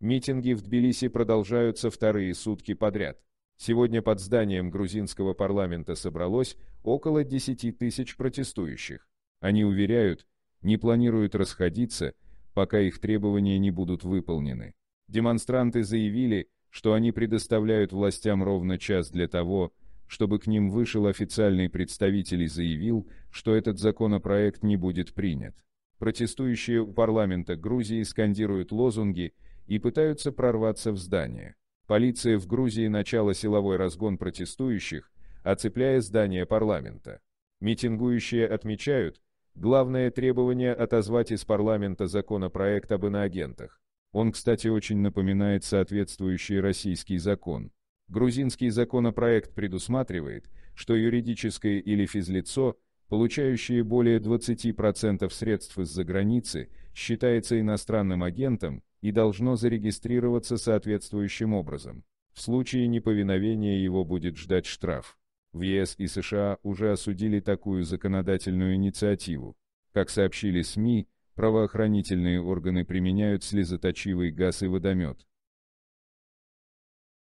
Митинги в Тбилиси продолжаются вторые сутки подряд. Сегодня под зданием грузинского парламента собралось около 10 тысяч протестующих. Они уверяют, не планируют расходиться, пока их требования не будут выполнены. Демонстранты заявили, что они предоставляют властям ровно час для того, чтобы к ним вышел официальный представитель и заявил, что этот законопроект не будет принят. Протестующие у парламента Грузии скандируют лозунги, и пытаются прорваться в здание. Полиция в Грузии начала силовой разгон протестующих, оцепляя здание парламента. Митингующие отмечают, главное требование отозвать из парламента законопроект об иноагентах. Он, кстати, очень напоминает соответствующий российский закон. Грузинский законопроект предусматривает, что юридическое или физлицо – получающие более 20% средств из-за границы, считается иностранным агентом и должно зарегистрироваться соответствующим образом. В случае неповиновения его будет ждать штраф. В ЕС и США уже осудили такую законодательную инициативу. Как сообщили СМИ, правоохранительные органы применяют слезоточивый газ и водомет.